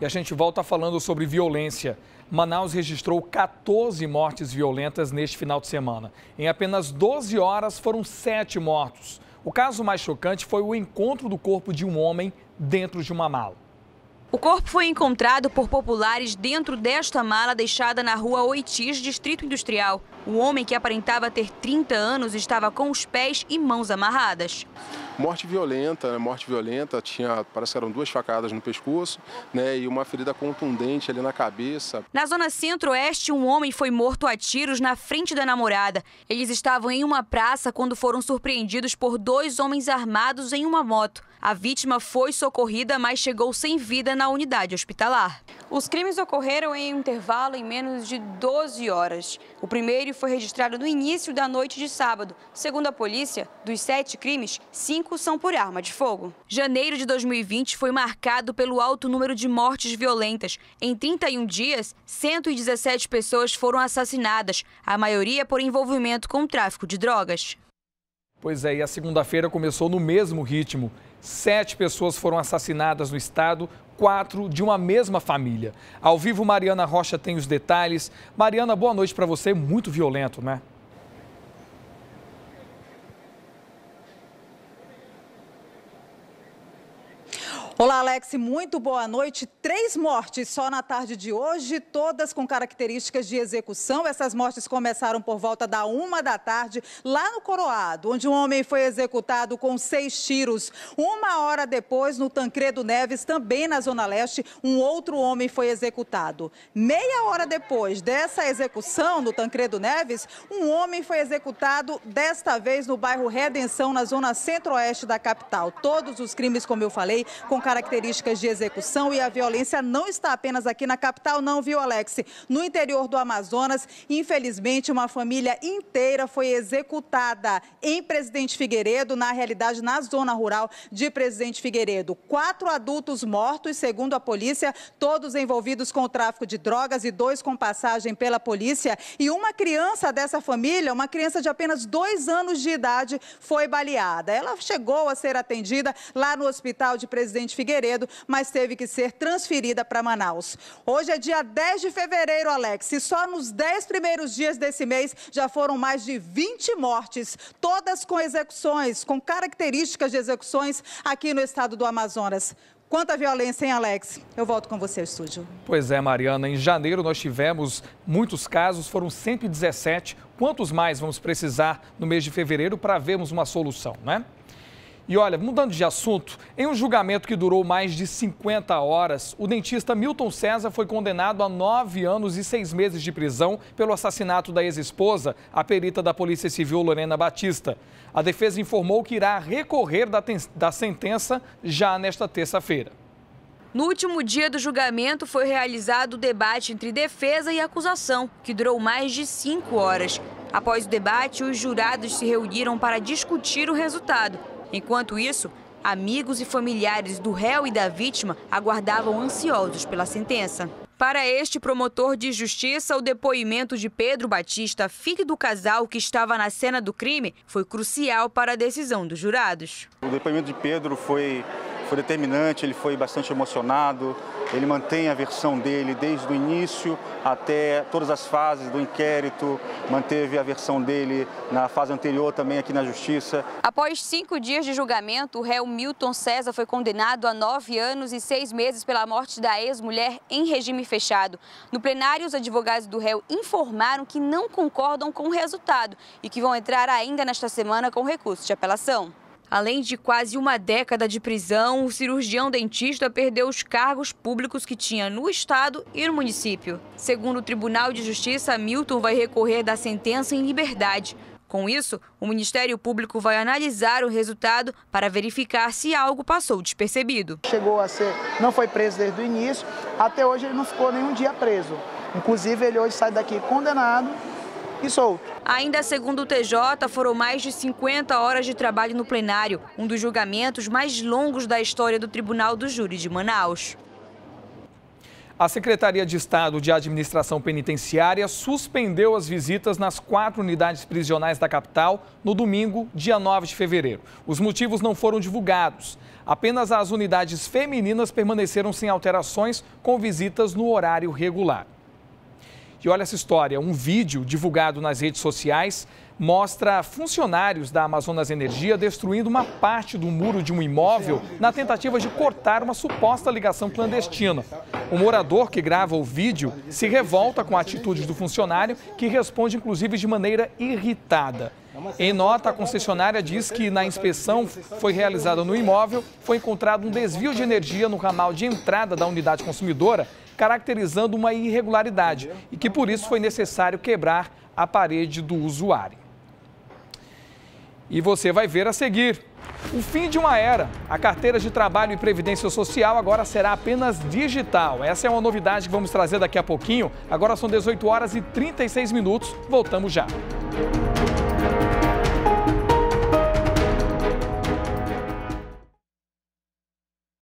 E a gente volta falando sobre violência. Manaus registrou 14 mortes violentas neste final de semana. Em apenas 12 horas foram 7 mortos. O caso mais chocante foi o encontro do corpo de um homem dentro de uma mala. O corpo foi encontrado por populares dentro desta mala deixada na rua Oitis, Distrito Industrial. O homem, que aparentava ter 30 anos, estava com os pés e mãos amarradas. Morte violenta, né? morte violenta, tinha, parece que eram duas facadas no pescoço, né? E uma ferida contundente ali na cabeça. Na zona centro-oeste, um homem foi morto a tiros na frente da namorada. Eles estavam em uma praça quando foram surpreendidos por dois homens armados em uma moto. A vítima foi socorrida, mas chegou sem vida na unidade hospitalar. Os crimes ocorreram em um intervalo em menos de 12 horas. O primeiro foi registrado no início da noite de sábado. Segundo a polícia, dos sete crimes, cinco são por arma de fogo. Janeiro de 2020 foi marcado pelo alto número de mortes violentas. Em 31 dias, 117 pessoas foram assassinadas, a maioria por envolvimento com o tráfico de drogas. Pois é, e a segunda-feira começou no mesmo ritmo. Sete pessoas foram assassinadas no estado, quatro de uma mesma família. Ao vivo, Mariana Rocha tem os detalhes. Mariana, boa noite para você. Muito violento, né? Olá, Alex. Muito boa noite. Três mortes só na tarde de hoje, todas com características de execução. Essas mortes começaram por volta da uma da tarde, lá no Coroado, onde um homem foi executado com seis tiros. Uma hora depois, no Tancredo Neves, também na Zona Leste, um outro homem foi executado. Meia hora depois dessa execução no Tancredo Neves, um homem foi executado, desta vez no bairro Redenção, na zona centro-oeste da capital. Todos os crimes, como eu falei, com características de execução e a violência falência não está apenas aqui na capital, não, viu, Alex? No interior do Amazonas, infelizmente, uma família inteira foi executada em Presidente Figueiredo, na realidade, na zona rural de Presidente Figueiredo. Quatro adultos mortos, segundo a polícia, todos envolvidos com o tráfico de drogas e dois com passagem pela polícia. E uma criança dessa família, uma criança de apenas dois anos de idade, foi baleada. Ela chegou a ser atendida lá no hospital de Presidente Figueiredo, mas teve que ser transferida transferida para Manaus. Hoje é dia 10 de fevereiro, Alex, e só nos 10 primeiros dias desse mês já foram mais de 20 mortes, todas com execuções, com características de execuções aqui no estado do Amazonas. Quanta violência, hein, Alex? Eu volto com você ao estúdio. Pois é, Mariana. Em janeiro nós tivemos muitos casos, foram 117. Quantos mais vamos precisar no mês de fevereiro para vermos uma solução, né? E olha, mudando de assunto, em um julgamento que durou mais de 50 horas, o dentista Milton César foi condenado a nove anos e seis meses de prisão pelo assassinato da ex-esposa, a perita da Polícia Civil Lorena Batista. A defesa informou que irá recorrer da, da sentença já nesta terça-feira. No último dia do julgamento, foi realizado o debate entre defesa e acusação, que durou mais de cinco horas. Após o debate, os jurados se reuniram para discutir o resultado. Enquanto isso, amigos e familiares do réu e da vítima aguardavam ansiosos pela sentença. Para este promotor de justiça, o depoimento de Pedro Batista, filho do casal que estava na cena do crime, foi crucial para a decisão dos jurados. O depoimento de Pedro foi foi determinante, ele foi bastante emocionado, ele mantém a versão dele desde o início até todas as fases do inquérito, manteve a versão dele na fase anterior também aqui na Justiça. Após cinco dias de julgamento, o réu Milton César foi condenado a nove anos e seis meses pela morte da ex-mulher em regime fechado. No plenário, os advogados do réu informaram que não concordam com o resultado e que vão entrar ainda nesta semana com recurso de apelação. Além de quase uma década de prisão, o cirurgião dentista perdeu os cargos públicos que tinha no estado e no município. Segundo o Tribunal de Justiça, Milton vai recorrer da sentença em liberdade. Com isso, o Ministério Público vai analisar o resultado para verificar se algo passou despercebido. Chegou a ser, não foi preso desde o início, até hoje ele não ficou nenhum dia preso. Inclusive, ele hoje sai daqui condenado e solto. Ainda segundo o TJ, foram mais de 50 horas de trabalho no plenário, um dos julgamentos mais longos da história do Tribunal do Júri de Manaus. A Secretaria de Estado de Administração Penitenciária suspendeu as visitas nas quatro unidades prisionais da capital no domingo, dia 9 de fevereiro. Os motivos não foram divulgados. Apenas as unidades femininas permaneceram sem alterações, com visitas no horário regular. E olha essa história: um vídeo divulgado nas redes sociais mostra funcionários da Amazonas Energia destruindo uma parte do muro de um imóvel na tentativa de cortar uma suposta ligação clandestina. O morador que grava o vídeo se revolta com a atitude do funcionário, que responde inclusive de maneira irritada. Em nota, a concessionária né? diz que na inspeção foi realizada no imóvel, foi encontrado um desvio de energia no ramal de entrada da unidade consumidora, caracterizando uma irregularidade e que por isso foi necessário quebrar a parede do usuário. E você vai ver a seguir. O fim de uma era. A carteira de trabalho e previdência social agora será apenas digital. Essa é uma novidade que vamos trazer daqui a pouquinho. Agora são 18 horas e 36 minutos. Voltamos já.